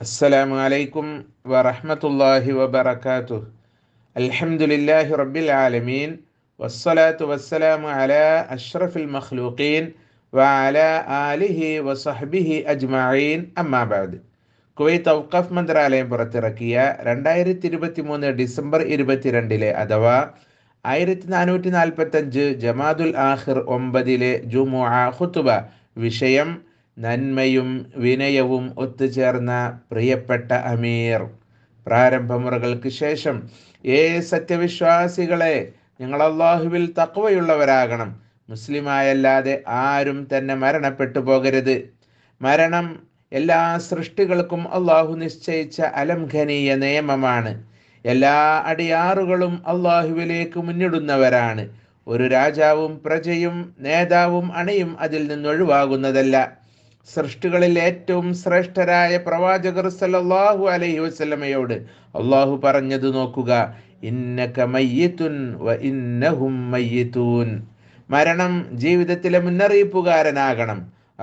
السلام عليكم ورحمة الله وبركاته الحمد لله رب العالمين والصلاة والسلام على أشرف المخلوقين وعلى آله وصحبه أجمعين أما بعد Kuwait ഔക്കാഫ് മന്ത്രാലയം പുറത്തിറക്കിയ രണ്ടായിരത്തി ഇരുപത്തി മൂന്ന് ഡിസംബർ ഇരുപത്തിരണ്ടിലെ അഥവാ ആയിരത്തി നാനൂറ്റി നാൽപ്പത്തഞ്ച് ജമാദുൽ ആഹിർ ഒമ്പതിലെ ജുമുഅ ഖുത്തുബ വിഷയം നന്മയും വിനയവും ഒത്തുചേർന്ന പ്രിയപ്പെട്ട അമീർ പ്രാരംഭമുറകൾക്ക് ശേഷം ഏ സത്യവിശ്വാസികളെ ഞങ്ങൾ അള്ളാഹുവിൽ തക്കവയുള്ളവരാകണം മുസ്ലിമായല്ലാതെ ആരും തന്നെ മരണപ്പെട്ടു പോകരുത് മരണം എല്ലാ സൃഷ്ടികൾക്കും അള്ളാഹു നിശ്ചയിച്ച അലംഘനീയ നിയമമാണ് എല്ലാ അടിയാറുകളും അള്ളാഹുവിലേക്ക് മുന്നിടുന്നവരാണ് ഒരു രാജാവും പ്രജയും നേതാവും അണയും അതിൽ നിന്നൊഴിവാകുന്നതല്ല സൃഷ്ടികളിൽ ഏറ്റവും ശ്രേഷ്ഠരായ പ്രവാചകർ സല്ലാഹു അലൈഹി വസ്ലമയോട് അള്ളാഹു പറഞ്ഞത് നോക്കുക ഇന്നക വ ഇന്നഹും മരണം ജീവിതത്തിലെ മുന്നറിയിപ്പുകാരനാകണം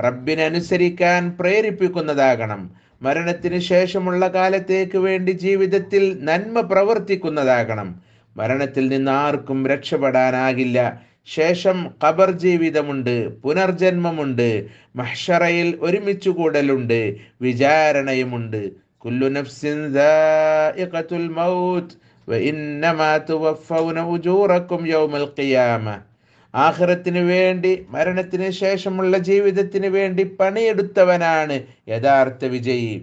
റബ്ബിനെ അനുസരിക്കാൻ പ്രേരിപ്പിക്കുന്നതാകണം മരണത്തിന് ശേഷമുള്ള കാലത്തേക്ക് വേണ്ടി ജീവിതത്തിൽ നന്മ പ്രവർത്തിക്കുന്നതാകണം മരണത്തിൽ നിന്ന് ആർക്കും രക്ഷപ്പെടാനാകില്ല ശേഷം ഖബർ ജീവിതമുണ്ട് പുനർജന്മമുണ്ട് മഹ്ഷറയിൽ ഒരുമിച്ചു കൂടലുണ്ട് വിചാരണയുമുണ്ട് കുല്ലു നഫ്സിൻ ദാഇഖത്തുൽ മൗത്ത് വഇന്നമാ തുവഫൗന ഉജൂറക്കും യൗമൽ ഖിയാമ ആഖിറത്തിന് വേണ്ടി മരണത്തിന് ശേഷമുള്ള ജീവിതത്തിന് വേണ്ടി പണിയെടുത്തവനാണ് യഥാർത്ഥ വിജയി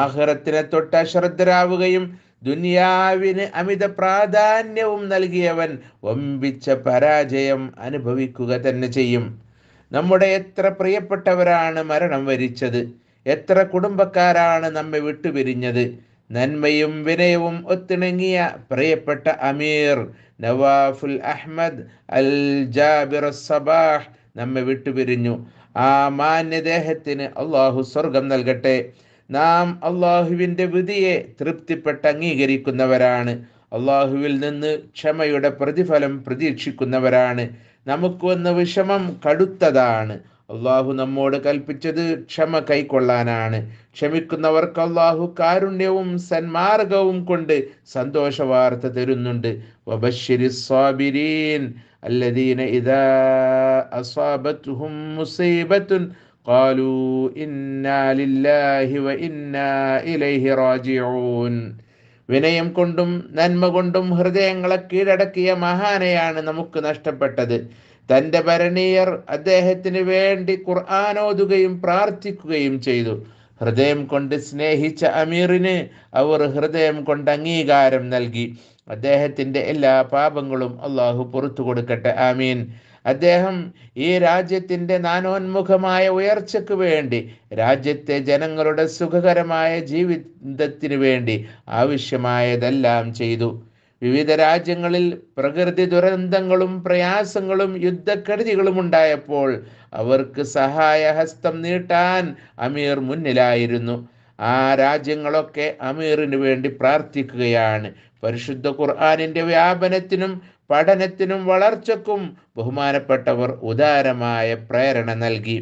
ആഖിറത്തിനെ തൊട്ട് അശ്രദ്ധരാവുകയും ദുനിയാവിന് അമിത പ്രാധാന്യവും നൽകിയവൻ വമ്പിച്ച പരാജയം അനുഭവിക്കുക തന്നെ ചെയ്യും നമ്മുടെ എത്ര പ്രിയപ്പെട്ടവരാണ് മരണം വരിച്ചത് എത്ര കുടുംബക്കാരാണ് നമ്മെ വിട്ടുപിരിഞ്ഞത് നന്മയും വിനയവും ഒത്തിണങ്ങിയ പ്രിയപ്പെട്ട അമീർ Nawaf al Ahmad al Jaber Sabah നമ്മെ വിട്ടുപിരിഞ്ഞു ആ മാന്യദേഹത്തിന് അള്ളാഹു സ്വർഗം നൽകട്ടെ നാം അള്ളാഹുവിൻ്റെ വിധിയെ തൃപ്തിപ്പെട്ട് അംഗീകരിക്കുന്നവരാണ് അള്ളാഹുവിൽ നിന്ന് ക്ഷമയുടെ പ്രതിഫലം പ്രതീക്ഷിക്കുന്നവരാണ് നമുക്ക് വന്ന വിഷമം കടുത്തതാണ് അള്ളാഹു നമ്മോട് കൽപ്പിച്ചത് ക്ഷമ കൈക്കൊള്ളാനാണ് ക്ഷമിക്കുന്നവർക്ക് അള്ളാഹു കാരുണ്യവും സന്മാർഗവും കൊണ്ട് സന്തോഷ വാർത്ത തരുന്നുണ്ട് അല്ലദീന ഇദാ അസാബത്തുഹും മുസീബത്തുൻ قالوا إنا لله وإنا إليه راجعون വിനയം കൊണ്ടും നന്മ കൊണ്ടും ഹൃദയങ്ങളെ കീഴടക്കിയ മഹാനെയാണ് നമുക്ക് നഷ്ടപ്പെട്ടത് തൻ്റെ ഭരണീയർ അദ്ദേഹത്തിന് വേണ്ടി ഖുർആാനോതുകയും പ്രാർത്ഥിക്കുകയും ചെയ്തു ഹൃദയം കൊണ്ട് സ്നേഹിച്ച അമീറിന് അവർ ഹൃദയം കൊണ്ട് അംഗീകാരം നൽകി അദ്ദേഹത്തിൻ്റെ എല്ലാ പാപങ്ങളും അള്ളാഹു പുറത്തു കൊടുക്കട്ടെ ആമീൻ അദ്ദേഹം ഈ രാജ്യത്തിൻ്റെ നാനോന്മുഖമായ ഉയർച്ചയ്ക്ക് വേണ്ടി രാജ്യത്തെ ജനങ്ങളുടെ സുഖകരമായ ജീവിതത്തിന് വേണ്ടി ആവശ്യമായതെല്ലാം ചെയ്തു വിവിധ രാജ്യങ്ങളിൽ പ്രകൃതി ദുരന്തങ്ങളും പ്രയാസങ്ങളും യുദ്ധക്കെടുതികളും ഉണ്ടായപ്പോൾ അവർക്ക് സഹായഹസ്തം നീട്ടാൻ അമീർ മുന്നിലായിരുന്നു ആ രാജ്യങ്ങളൊക്കെ അമീറിന് വേണ്ടി പ്രാർത്ഥിക്കുകയാണ് പരിശുദ്ധ ഖുർആാനിൻ്റെ വ്യാപനത്തിനും പഠനത്തിനും വളർച്ചക്കും ബഹുമാനപ്പെട്ടവർ ഉദാരമായ പ്രേരണ നൽകി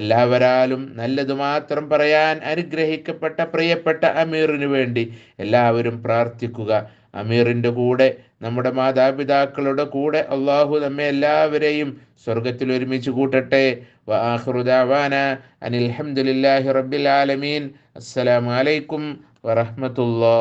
എല്ലാവരാലും നല്ലതു മാത്രം പറയാൻ അനുഗ്രഹിക്കപ്പെട്ട പ്രിയപ്പെട്ട അമീറിന് വേണ്ടി എല്ലാവരും പ്രാർത്ഥിക്കുക അമീറിൻ്റെ കൂടെ നമ്മുടെ മാതാപിതാക്കളുടെ കൂടെ അള്ളാഹു നമ്മെ എല്ലാവരെയും സ്വർഗത്തിൽ ഒരുമിച്ച് കൂട്ടട്ടെ അനിൽഹമുല്ലാഹി റബ്ബിൽ ആലമീൻ അസ്സലാമലൈക്കും വറഹമത്തുല്ലാ